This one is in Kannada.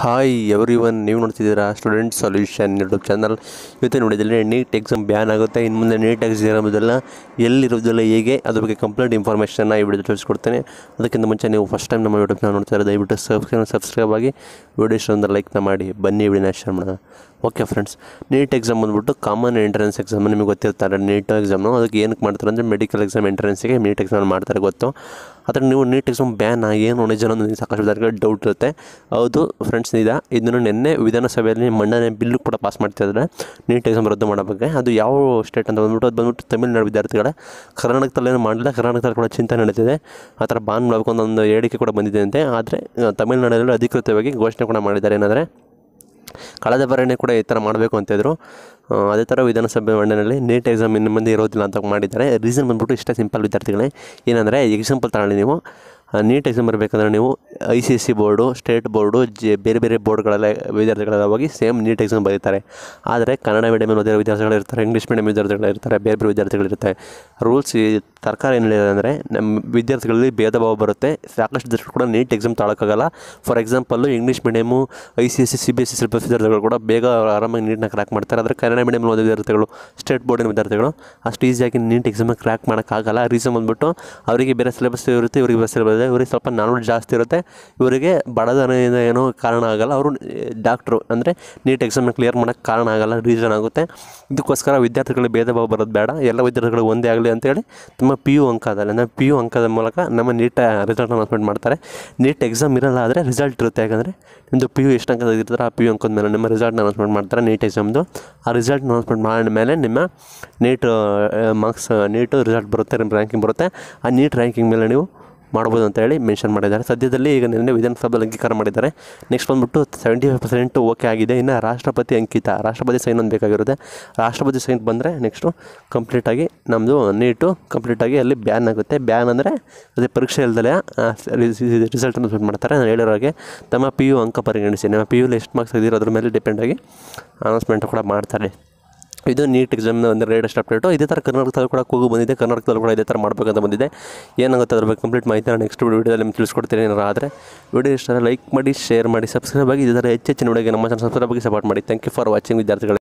ಹಾಯ್ ಎವ್ರಿ ಒನ್ ನೀವು ನೋಡ್ತಿದ್ದೀರಾ ಸ್ಟೂಡೆಂಟ್ ಸೊಲ್ಯೂಷನ್ ಯೂಟ್ಯೂಬ್ ಚಾನಲ್ ಇವತ್ತು ನೋಡಿದ್ರೆ ನೀಟ್ ಎಕ್ಸಾಮ್ ಬ್ಯಾನ್ ಆಗುತ್ತೆ ಇನ್ನು ಮುಂದೆ ನೀಟ್ ಎಕ್ಸಾಮ್ ಇರೋದಿಲ್ಲ ಎಲ್ಲಿರೋದಿಲ್ಲ ಹೇಗೆ ಅದ್ರ ಬಗ್ಗೆ ಕಂಪ್ಲೀಟ್ ಇನ್ಫಾರ್ಮೇಷನ್ನ ಈ ವಿಡಿಯೋ ತಿಳಿಸ್ಕೊಡ್ತೇನೆ ಅದಕ್ಕಿಂತ ಮುಂಚೆ ನೀವು ಫಸ್ಟ್ ಟೈಮ್ ನಮ್ಮ ಯೂಟ್ಯೂಬ್ ಚಾನಲ್ ನೋಡ್ತಾ ಇರೋದು ದಯವಿಟ್ಟು ಸಬ್ಸ್ಕ್ರೈಬ್ ಸಬ್ಸ್ಕ್ರೈಬ್ ಆಗಿ ವಿಡಿಯೋ ಇಷ್ಟೊಂದು ಲೈಕ್ನ ಮಾಡಿ ಬನ್ನಿ ವಿಡಿಯೋನ ಶೇರ್ ಮಾಡೋಣ ಓಕೆ ಫ್ರೆಂಡ್ಸ್ ನೀಟ್ ಎಕ್ಸಾಮ್ ಬಂದ್ಬಿಟ್ಟು ಕಾಮನ್ ಎಂಟ್ರೆನ್ಸ್ ಎಕ್ಸಾಮ್ ನಿಮಗೆ ಗೊತ್ತಿರ್ತಾರೆ ನೀಟ್ ಎಕ್ಸಾಮು ಅದಕ್ಕೆ ಏನಕ್ಕೆ ಮಾಡ್ತಾರೆ ಅಂದರೆ ಮೆಡಿಕಲ್ ಎಕ್ಸಾಮ್ ಎಂಟ್ರೆನ್ಸಿಗೆ ನೀಟ್ ಎಕ್ಸಾಮ್ ಮಾಡ್ತಾರೆ ಗೊತ್ತು ಆದರೆ ನೀವು ನೀಟ್ ಎಕ್ಸಾಮ್ ಬ್ಯಾನ್ ಆಗಿ ಏನು ಒಣ ಸಾಕಷ್ಟು ವಿದ್ಯಾರ್ಥಿಗಳ ಡೌಟ್ ಇರುತ್ತೆ ಹೌದು ಫ್ರೆಂಡ್ಸ್ ಇದ ಇದನ್ನು ನಿನ್ನೆ ವಿಧಾನಸಭೆಯಲ್ಲಿ ಮಂಡನೆ ಬಿಲ್ಲು ಕೂಡ ಪಾಸ್ ಮಾಡ್ತಿದ್ದಾರೆ ನೀಟ್ ಎಕ್ಸಾಮ್ ರದ್ದು ಮಾಡೋ ಬಗ್ಗೆ ಅದು ಯಾವ ಸ್ಟೇಟ್ ಅಂತ ಬಂದ್ಬಿಟ್ಟು ಅದು ಬಂದ್ಬಿಟ್ಟು ತಮಿಳುನಾಡು ವಿದ್ಯಾರ್ಥಿಗಳ ಕರ್ನಾಟಕದಲ್ಲೇನು ಮಾಡಿಲ್ಲ ಕರ್ನಾಟಕದಲ್ಲಿ ಕೂಡ ಚಿಂತೆ ನಡೀತಿದೆ ಆ ಥರ ಬಾನ್ ಮಾಡಬೇಕು ಅಂತ ಒಂದು ಹೇಳಿಕೆ ಕೂಡ ಬಂದಿದೆ ಅಂತೆ ಆದರೆ ತಮಿಳುನಾಡಲ್ಲಿ ಅಧಿಕೃತವಾಗಿ ಘೋಷಣೆ ಕೂಡ ಮಾಡಿದ್ದಾರೆ ಏನಾದರೆ ಕಳೆದ ಬಾರಿನೇ ಕೂಡ ಈ ಥರ ಮಾಡಬೇಕು ಅಂತಿದ್ರು ಅದೇ ಥರ ವಿಧಾನಸಭೆ ಮಂಡನೆಯಲ್ಲಿ ನೀಟ್ ಎಕ್ಸಾಮ್ ಇನ್ನು ಮುಂದೆ ಇರೋದಿಲ್ಲ ಅಂತ ಮಾಡಿದ್ದಾರೆ ರೀಸನ್ ಬಂದ್ಬಿಟ್ಟು ಇಷ್ಟೇ ಸಿಂಪಲ್ ವಿದ್ಯಾರ್ಥಿಗಳೇ ಏನಂದರೆ ಎಕ್ಸಾಂಪಲ್ ತಗೊಳ್ಳಿ ನೀವು ನೀಟ್ ಎಕ್ಸಾಮ್ ಬರಬೇಕಂದ್ರೆ ನೀವು I C S C board state board ಜೆ ಬೇರೆ ಬೇರೆ ಬೋರ್ಡ್ಗಳೆಲ್ಲ ವಿದ್ಯಾರ್ಥಿಗಳೆಲ್ಲ ಹೋಗಿ ಸೇಮ್ ನೀಟ್ ಎಕ್ಸಾಮ್ ಬರೀತಾರೆ ಆದರೆ ಕನ್ನಡ ಮೀಡಿಯಮಲ್ಲಿ ವಿದ್ಯಾರ್ಥಿಗಳು ವಿದ್ಯಾರ್ಥಿಗಳಿರ್ತಾರೆ ಇಂಗ್ಲೀಷ್ ಮೀಡಿಯಂ ಇರ್ತಾರೆ ಬೇರೆ ಬೇರೆ ವಿದ್ಯಾರ್ಥಿಗಳಿರ್ತಾರೆ ರೂಲ್ಸ್ ಈ ಸರ್ಕಾರ ಏನು ಹೇಳಿದೆ ಅಂದರೆ ನಮ್ಮ ವಿದ್ಯಾರ್ಥಿಗಳಲ್ಲಿ ಭೇದ ಭಾವ ಬರುತ್ತೆ ಸಾಕಷ್ಟು ದೃಷ್ಟಿ ಕೂಡ ನೀಟ್ ಎಕ್ಸಾಮ್ ತಾಳೋಕ್ಕಾಗಲ್ಲ for example English medium I C S C C B S C syllabus ವಿದ್ಯಾರ್ಥಿಗಳು ಕೂಡ ಬೇಗ ಆರಾಮಾಗಿ ನೀಟನ್ನ ಕ್ರ್ಯಾಕ್ ಮಾಡ್ತಾರೆ ಆದರೆ ಕನ್ನಡ ಮೀಡಿಯಮ್ ಓದೋ ವಿದ್ಯಾರ್ಥಿಗಳು ಸ್ಟೇಟ್ ಬೋರ್ಡಿನ ವಿದ್ಯಾರ್ಥಿಗಳು ಅಷ್ಟು ಈಸಿಯಾಗಿ ನೀಟ್ ಎಕ್ಸಾಮ್ ಕ್ರ್ಯಾಕ್ ಮಾಡೋಕ್ಕಾಗಲ್ಲ ರೀಸನ್ ಬಂದ್ಬಿಟ್ಟು ಅವರಿಗೆ ಬೇರೆ ಸಿಲೆಬಸ್ ಇರುತ್ತೆ ಇವರಿಗೆ ಬೇರೆ ಸಿಲೆಬಸ್ ಇದೆ ಇವರಿಗೆ ಸ್ವಲ್ಪ ನಾಲೆಡ್ಜ್ ಜಾಸ್ತಿ ಇರುತ್ತೆ ಇವರಿಗೆ ಬಡತನದಿಂದ ಏನೋ ಕಾರಣ ಆಗಲ್ಲ ಅವರು ಡಾಕ್ಟ್ರು ಅಂದರೆ ನೀಟ್ ಎಕ್ಸಾಮ್ನ ಕ್ಲಿಯರ್ ಮಾಡೋಕ್ಕೆ ಕಾರಣ ಆಗಲ್ಲ ರೀಸನ್ ಆಗುತ್ತೆ ಇದಕ್ಕೋಸ್ಕರ ವಿದ್ಯಾರ್ಥಿಗಳು ಭೇದ ಭಾವ ಬರೋದು ಬೇಡ ಎಲ್ಲ ವಿದ್ಯಾರ್ಥಿಗಳು ಒಂದೇ ಆಗಲಿ ಅಂತೇಳಿ ತುಂಬ ಪಿ ಯು ಅಂಕದಲ್ಲಿ ಅಂದರೆ ಪಿ ಯು ಅಂಕದ ಮೂಲಕ ನಮ್ಮ ನೀಟ್ ರಿಸಲ್ಟ್ ಅನೌನ್ಸ್ಮೆಂಟ್ ಮಾಡ್ತಾರೆ ನೀಟ್ ಎಕ್ಸಾಮ್ ಇರಲ್ಲ ಆದರೆ ರಿಸಲ್ಟ್ ಇರುತ್ತೆ ಯಾಕಂದರೆ ನಿಮ್ಮದು ಪಿ ಯು ಎಷ್ಟು ಅಂಕದ ಇರ್ತಾರೆ ಆ ಪಿ ಯು ಅಂಕದ ಮೇಲೆ ನಿಮ್ಮ ರಿಸಲ್ಟ್ ಅನೌನ್ಸ್ಮೆಂಟ್ ಮಾಡ್ತಾರೆ ನೀಟ್ ಎಕ್ಸಾಮ್ದು ಆ ರಿಸಲ್ಟ್ ಅನೌನ್ಸ್ಮೆಂಟ್ ಮಾಡಿದ ಮೇಲೆ ನಿಮ್ಮ ನೀಟ್ ಮಾರ್ಕ್ಸ್ ನೀಟು ರಿಸಲ್ಟ್ ಬರುತ್ತೆ ನಿಮ್ಮ ರ್ಯಾಂಕಿಂಗ್ ಬರುತ್ತೆ ಆ ನೀಟ್ ರ್ಯಾಂಕಿಂಗ್ ಮೇಲೆ ನೀವು ಮಾಡ್ಬೋದು ಅಂತ ಹೇಳಿ ಮೆನ್ಷನ್ ಮಾಡಿದ್ದಾರೆ ಸದ್ಯದಲ್ಲಿ ಈಗ ನಿನ್ನೆ ವಿಧಾನಸಭೆಯಲ್ಲಿ ಅಂಗೀಕಾರ ಮಾಡಿದ್ದಾರೆ ನೆಕ್ಸ್ಟ್ ಬಂದ್ಬಿಟ್ಟು ಸೆವೆಂಟಿ ಫೈವ್ ಪರ್ಸೆಂಟ್ ಓಕೆ ಆಗಿದೆ ಇನ್ನು ರಾಷ್ಟ್ರಪತಿ ಅಂಕಿತ ರಾಷ್ಟ್ರಪತಿ ಸೈನ್ ಒಂದು ಬೇಕಾಗಿರುತ್ತೆ ರಾಷ್ಟ್ರಪತಿ ಸೈನ್ ಬಂದರೆ ನೆಕ್ಸ್ಟು ಕಂಪ್ಲೀಟಾಗಿ ನಮ್ಮದು ನೀಟು ಕಂಪ್ಲೀಟಾಗಿ ಅಲ್ಲಿ ಬ್ಯಾನ್ ಆಗುತ್ತೆ ಬ್ಯಾನ್ ಅಂದರೆ ಅದೇ ಪರೀಕ್ಷೆ ಇಲ್ದಲೇ ರಿಸಲ್ಟ್ ಅನೌನ್ಸ್ಮೆಂಟ್ ಮಾಡ್ತಾರೆ ನಾನು ಹಾಗೆ ತಮ್ಮ ಪಿ ಯು ಅಂಕ ಪರಿಗಣಿಸಿ ನಮ್ಮ ಪಿ ಯು ಎಷ್ಟು ಮಾರ್ಕ್ಸ್ ತೆಗೆದಿರೋ ಅದ್ರ ಮೇಲೆ ಡಿಪೆಂಡಾಗಿ ಅನೌನ್ಸ್ಮೆಂಟ್ ಕೂಡ ಮಾಡ್ತಾರೆ ಇದು ನೀಟ್ ಎಕ್ಸಾಮ್ನ ಒಂದು ಲೇಟೆಸ್ಟ್ ಅಪ್ಡೇಟು ಇದೇ ಥರ ಕರ್ನಾಟಕದಲ್ಲಿ ಕೂಡ ಕೂಗು ಬಂದಿದೆ ಕರ್ನಾಟಕದಲ್ಲಿ ಕೂಡ ಇದೇ ಥರ ಮಾಡಬೇಕಂತ ಬಂದಿದೆ ಏನಾಗುತ್ತೆ ಅದ್ರ ಬಗ್ಗೆ ಕಂಪ್ಲೀಟ್ ಮಾಹಿತಿ ನಾನು ನೆಕ್ಸ್ಟ್ ವೀಡಿಯೋದಲ್ಲಿ ನಿಮ್ಗೆ ತಿಳಿಸ್ಕೊಡ್ತೀನಿ ಏನಾರು ಆದರೆ ವೀಡಿಯೋ ಇಷ್ಟ ಲೈಕ್ ಮಾಡಿ ಶೇರ್ ಮಾಡಿ ಸಬ್ಸ್ಕ್ರೈಬ್ ಆಗಿ ಇದರ ಹೆಚ್ಚು ಹೆಚ್ಚಿನ ವಿಡಿಯೋಗೆ ನಮ್ಮ ಚಾನಲ್ ಸಬ್ಸ್ಕ್ರೈಬ್ ಆಗಿ ಸಪೋರ್ಟ್ ಮಾಡಿ ಥ್ಯಾಂಕ್ ಯು ಫಾರ್ ವಾಚಿಂಗ್ ವಿದ್ಯಾರ್ಥಿಗಳು